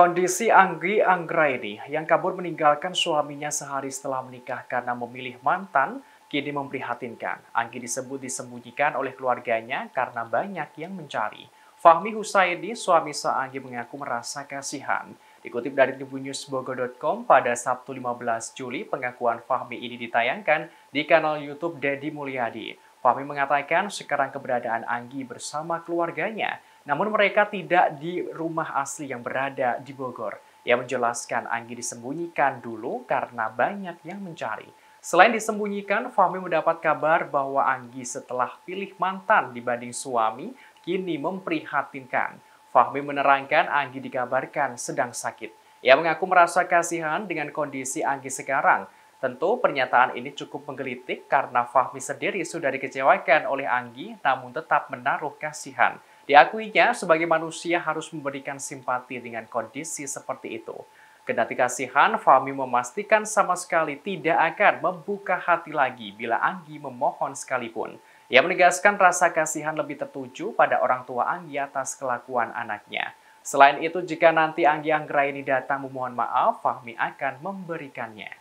Kondisi Anggi Anggraini yang kabur meninggalkan suaminya sehari setelah menikah karena memilih mantan kini memprihatinkan. Anggi disebut disembunyikan oleh keluarganya karena banyak yang mencari. Fahmi Husaini, suami Sa Anggi mengaku merasa kasihan. Dikutip dari tribunnews.bogor.com pada Sabtu 15 Juli, pengakuan Fahmi ini ditayangkan di kanal YouTube Dedi Mulyadi. Fahmi mengatakan sekarang keberadaan Anggi bersama keluarganya namun mereka tidak di rumah asli yang berada di Bogor. Ia menjelaskan Anggi disembunyikan dulu karena banyak yang mencari. Selain disembunyikan, Fahmi mendapat kabar bahwa Anggi setelah pilih mantan dibanding suami, kini memprihatinkan. Fahmi menerangkan Anggi dikabarkan sedang sakit. Ia mengaku merasa kasihan dengan kondisi Anggi sekarang. Tentu pernyataan ini cukup menggelitik karena Fahmi sendiri sudah dikecewakan oleh Anggi namun tetap menaruh kasihan. Diakuinya, sebagai manusia harus memberikan simpati dengan kondisi seperti itu. Kendati kasihan, Fahmi memastikan sama sekali tidak akan membuka hati lagi bila Anggi memohon sekalipun. Ia menegaskan rasa kasihan lebih tertuju pada orang tua Anggi atas kelakuan anaknya. Selain itu, jika nanti Anggi Anggra ini datang memohon maaf, Fahmi akan memberikannya.